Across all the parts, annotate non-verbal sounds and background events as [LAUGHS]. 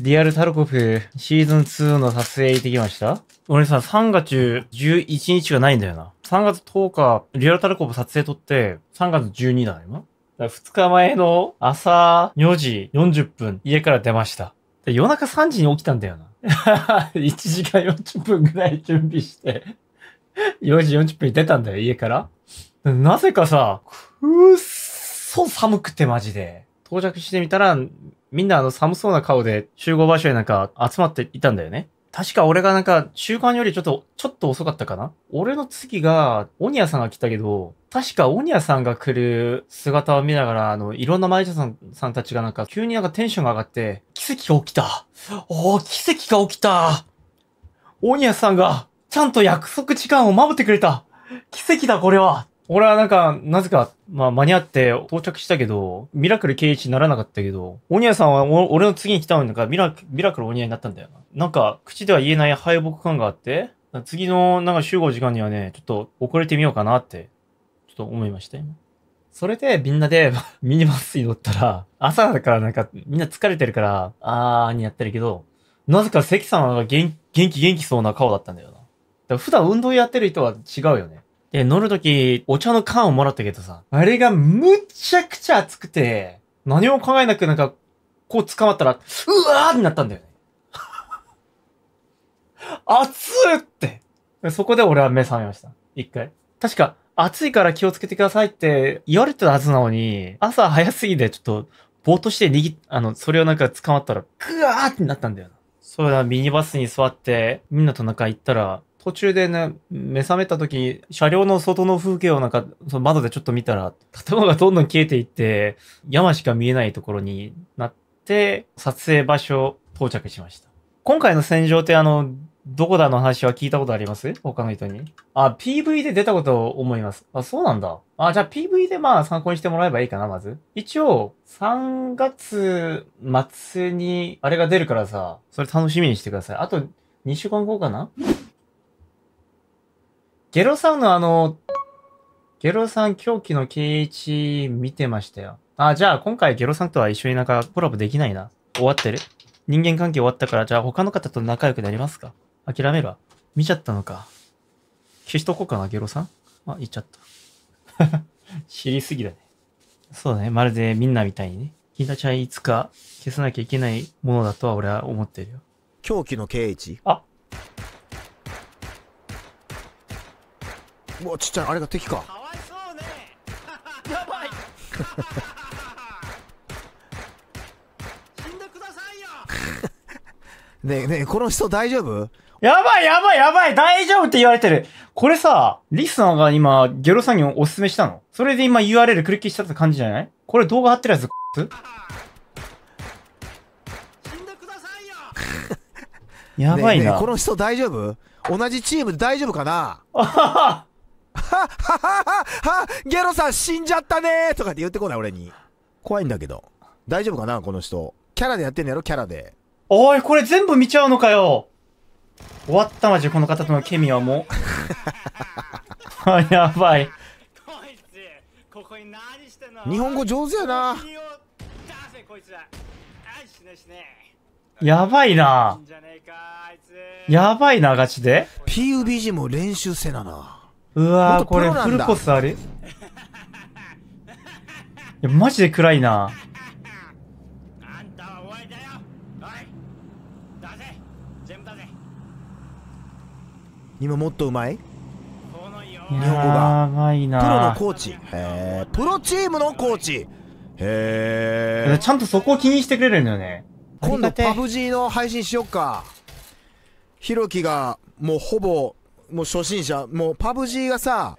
リアルタルコフシーズン2の撮影行ってきました俺さ、3月11日がないんだよな。3月10日、リアルタルコフ撮影撮って、3月12だ、今。だ2日前の朝4時40分、家から出ました。で夜中3時に起きたんだよな。1 [LAUGHS] 時間40分ぐらい準備して4時40分に出たんだよ、家から。なぜかさ、くっそ寒くてマジで。到着してみたら、みんなあの寒そうな顔で集合場所へなんか集まっていたんだよね。確か俺がなんか、中間よりちょっと、ちょっと遅かったかな俺の次が、オニアさんが来たけど、確かオニアさんが来る姿を見ながら、あの、いろんなマネージャーさん、さんたちがなんか、急になんかテンションが上がって、奇跡が起きたおお奇跡が起きたオニアさんが、ちゃんと約束時間を守ってくれた奇跡だ、これは俺はなんか、なぜか、まあ、間に合って到着したけど、ミラクル圭一にならなかったけど、オニアさんはお俺の次に来たのにかミラ、ミラクルオニアになったんだよな。なんか、口では言えない敗北感があって、次のなんか集合時間にはね、ちょっと遅れてみようかなって、ちょっと思いました、よ。それでみんなで [LAUGHS] ミニバスに乗ったら、朝だからなんかみんな疲れてるから、あーにやってるけど、なぜか関さんは元気元気そうな顔だったんだよな。だから普段運動やってる人は違うよね。で、乗るとき、お茶の缶をもらったけどさ、あれがむちゃくちゃ熱くて、何も考えなくなんか、こう捕まったら、うわーってなったんだよね。[LAUGHS] 熱っってそこで俺は目覚めました。一回。確か、暑いから気をつけてくださいって言われてたはずなのに、朝早すぎてちょっと、ぼーっとして握っ、あの、それをなんか捕まったら、ぐわーってなったんだよな。そうだ、ミニバスに座って、みんなと中行ったら、途中でね、目覚めた時、に、車両の外の風景をなんか、その窓でちょっと見たら、建物がどんどん消えていって、山しか見えないところになって、撮影場所到着しました。今回の戦場ってあの、どこだの話は聞いたことあります他の人に。あ、PV で出たことを思います。あ、そうなんだ。あ、じゃあ PV でまあ参考にしてもらえばいいかな、まず。一応、3月末にあれが出るからさ、それ楽しみにしてください。あと2週間後かなゲロさんのあの、ゲロさん狂気の圭一見てましたよ。あ、じゃあ今回ゲロさんとは一緒になんかコラボできないな。終わってる人間関係終わったから、じゃあ他の方と仲良くなりますか諦めるわ。見ちゃったのか。消しとこうかな、ゲロさん。あ、言っちゃった。[LAUGHS] 知りすぎだね。そうだね。まるでみんなみたいにね。ひなちゃんいつか消さなきゃいけないものだとは俺は思ってるよ。狂気の圭一あ、うわちっちゃいあれが敵かかわいそうねやばい死んでくださいよねえねえこの人大丈夫やばいやばいやばい大丈夫って言われてるこれさ、リスナーが今、ゲロさんにおすすめしたのそれで今 URL クリックしたって感じじゃないこれ動画貼ってるやつ、死んでくださいよやばいなねえねえ。この人大丈夫同じチームで大丈夫かな [LAUGHS] ははははゲロさん死んじゃったねとかって言ってこない俺に。怖いんだけど。大丈夫かなこの人。キャラでやってんのやろキャラで。おい、これ全部見ちゃうのかよ終わったまじ、この方とのケミはもう。やばい。日本語上手やな。やばいな。やばいな、ガチで。PUBG も練習せなな。うわこれフルコスあれいやマジで暗いな今もっとうまい日本語がプロのコーチへプロチームのコーチへえちゃんとそこを気にしてくれるんだよね今度パブーの配信しよっかひろがもうほぼもう初心者、もうパブ G がさ、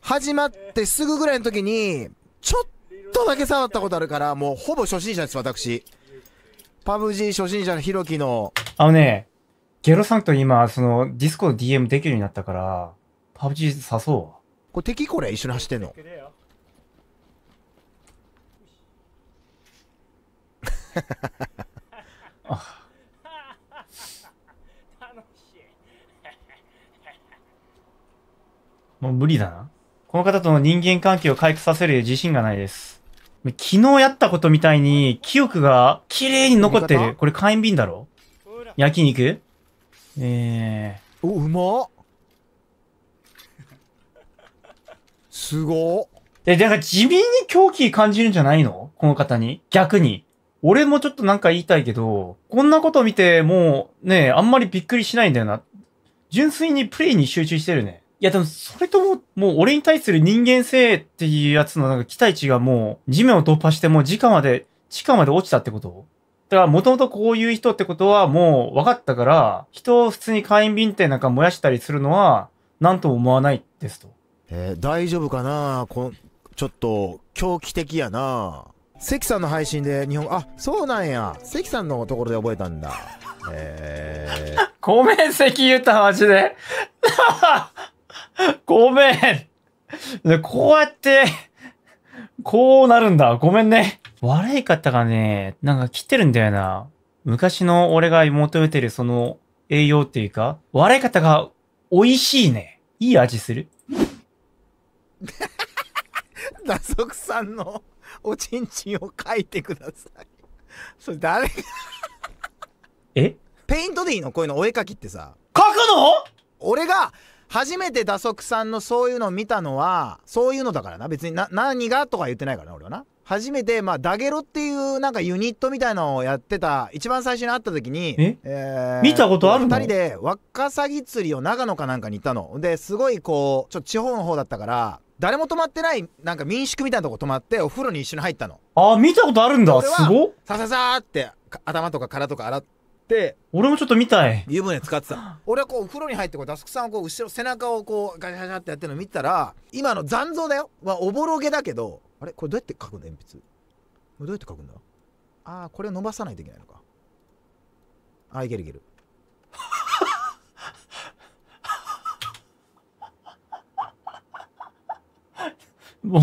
始まってすぐぐらいの時に、ちょっとだけ触ったことあるから、もうほぼ初心者です、私。パブ G 初心者のヒロキの。あのね、ゲロさんと今、その、ディスコ DM できるようになったから、パブ G 誘うわ。これ敵これ一緒に走ってんの。[LAUGHS] もう無理だな。この方との人間関係を回復させる自信がないです。昨日やったことみたいに、記憶が綺麗に残ってる。これ火炎瓶だろ焼肉えー。お、うまっすごえ、なんか地味に狂気感じるんじゃないのこの方に。逆に。俺もちょっとなんか言いたいけど、こんなこと見てもうね、あんまりびっくりしないんだよな。純粋にプレイに集中してるね。いや、でも、それとも、もう俺に対する人間性っていうやつのなんか期待値がもう、地面を突破してもう地下まで、地下まで落ちたってことだから、もともとこういう人ってことはもう分かったから、人を普通に員便ってなんか燃やしたりするのは、なんとも思わないですと。えー、大丈夫かなこちょっと、狂気的やな関さんの配信で日本、あ、そうなんや。関さんのところで覚えたんだ。えー、[LAUGHS] ごめん、関言った、マジで。[LAUGHS] ごめん。で、こうやって、こうなるんだ。ごめんね。悪い方がね、なんか来てるんだよな。昔の俺が求めてるその栄養っていうか、悪い方が美味しいね。いい味する。[LAUGHS] 打足さんのおちんちんを書いてください。それ誰がえペイントでいいのこういうのお絵描きってさ。書くの俺が初めて打足さんのそういうのを見たのはそういうのだからな別にな何がとか言ってないからな俺はな初めて、まあ、ダゲロっていうなんかユニットみたいのをやってた一番最初に会った時にえ、えー、見たことあるの2人でワッカサギ釣りを長野かなんかに行ったのですごいこうちょっと地方の方だったから誰も泊まってないなんか民宿みたいなとこ泊まってお風呂に一緒に入ったのあ見たことあるんだすごさささって頭とか殻とか洗ってって俺もちょっと見たい湯船使ってた俺はこうお風呂に入ってこうダスクさんをこう後ろ背中をこうガシャガシャってやってるの見たら今の残像だよ、まあ、おぼろげだけどあれこれどうやって書くの鉛筆どうやって書くんだああこれ伸ばさないといけないのかああいけるいけるもう、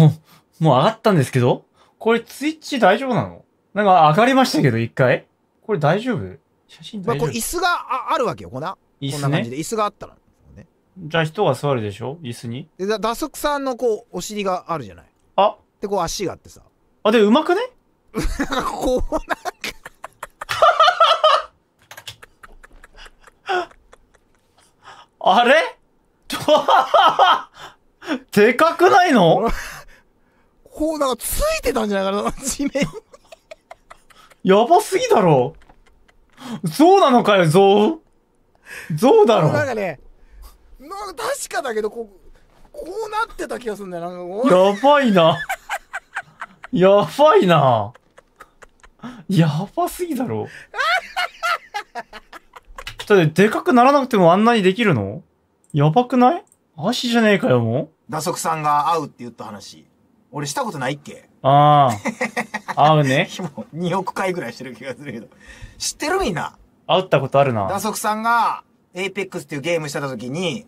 もう上がったんですけどこれツイッチ大丈夫なのなんか上がりましたけど、一回。これ大丈夫写真まあ、これ椅子があるわけよ、こんな。ね、こんな感じで。椅子があったら、ね。じゃあ人が座るでしょ椅子に。で、打足さんのこう、お尻があるじゃない。あで、こう足があってさ。あ、で、うまくね [LAUGHS] こう、なんかあれ [LAUGHS] でかくないの [LAUGHS] こう、なんかついてたんじゃないかな、地面に。やばすぎだろ。そうなのかよ、象象だろ。なんかね、なんか確かだけど、こう、こうなってた気がするんだよ。なんかやばいな。やばいな。やばすぎだろ。だってでかくならなくてもあんなにできるのやばくない足じゃねえかよ、もう。打足さんが会うって言った話。俺したことないっけああ。[LAUGHS] 会うね。もう2億回ぐらいしてる気がするけど。知ってるみんな。会ったことあるな。打足さんが、エイペックスっていうゲームしてた時に、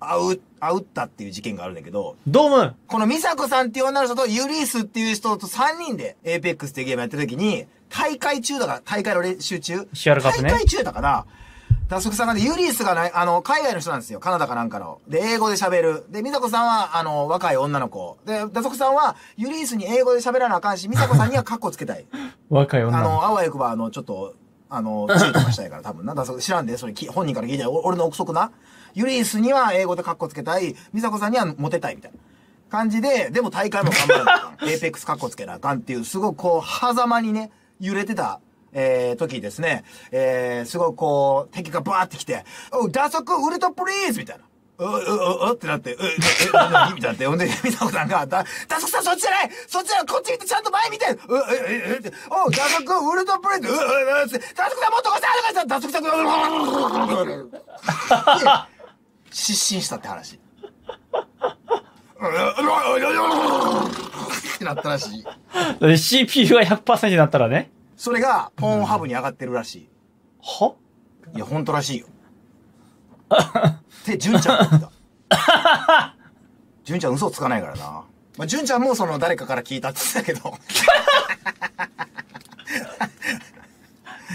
会う、会ったっていう事件があるんだけど。ドームこの美佐子さんっていう女の人とユリースっていう人と3人でエイペックスっていうゲームやってる時に、大会中だから、大会の練習中。シアルカップね。大会中だから、タスクさんがね、ユリスがない、あの、海外の人なんですよ。カナダかなんかの。で、英語で喋る。で、美佐子さんは、あの、若い女の子。で、タスクさんは、ユリスに英語で喋らなあかんし、美佐子さんにはカッコつけたい。[LAUGHS] 若い女の子。あの、あわよくば、あの、ちょっと、あの、[LAUGHS] 注意とかしたいから、多分な。だ知らんで、それ、本人から聞いて、俺の憶測な。ユリスには英語でカッコつけたい、美佐子さんにはモテたい、みたいな。感じで、でも大会も頑張る。から、エーペックスカッコつけなあかんっていう、すごくこう、狭間にね、揺れてたえー、時ですね、えー、すごくこう、敵がバーって来て、お打足ウルトプリーズみたいな。う、う、う、ってなって、う、う、う、みたいなって、ほんで、みたこさんが、だ、だそくさんそっちじゃないそっちじゃないこっち見てちゃんと前見てう、う、う、う、って、おう、だそくウルトプレインう、う、う、う、っう。だそくさんもっとこう。んあるからさ、だそくさん、う、う、う、う、失神したって話。う、う、う、う、う、っう。なう。たう。しう。c う。u う。1う。0う。なう。たう。ね。それが、ポーンハブに上がってるらしい。はいや、ほんとらしいよ。って、純ちゃんが言った。純ちゃん嘘つかないからな。まあ、純ちゃんもその誰かから聞いたって言ってたけど。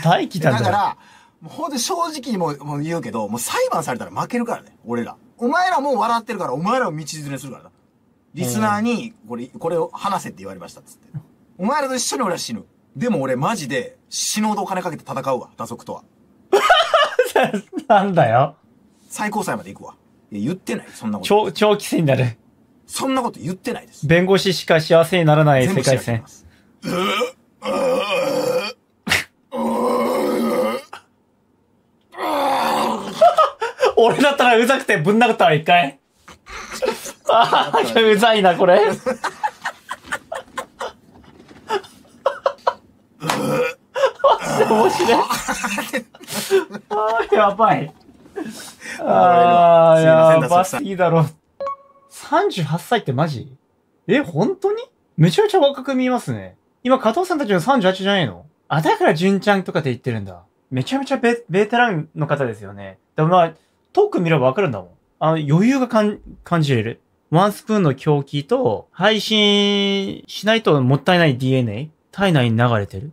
大気だだから、もうほんと正直にもも言うけど、もう裁判されたら負けるからね、俺ら。お前らもう笑ってるから、お前らを道連れするからな。リスナーに、これ、これを話せって言われましたっつって。お前らと一緒に俺は死ぬ。でも俺マジで死ぬほどお金かけて戦うわ、打足とは。[LAUGHS] なんだよ。最高裁まで行くわ。いや、言ってない、そんなこと。長、長期戦になる。そんなこと言ってないです。弁護士しか幸せにならない世界線。[LAUGHS] 俺だったらうざくてぶん殴ったわ、一回。[LAUGHS] ああ、うざいな、これ。[LAUGHS] ああ、やばい。ああ、やばすぎだろ。38歳ってマジえ、本当にめちゃめちゃ若く見えますね。今、加藤さんたちの38じゃないのあ、だから純ちゃんとかって言ってるんだ。めちゃめちゃベベテランの方ですよね。でもまあ、トーク見ればわかるんだもん。あの、余裕がかん感じれる。ワンスプーンの狂気と、配信しないともったいない DNA、体内に流れてる。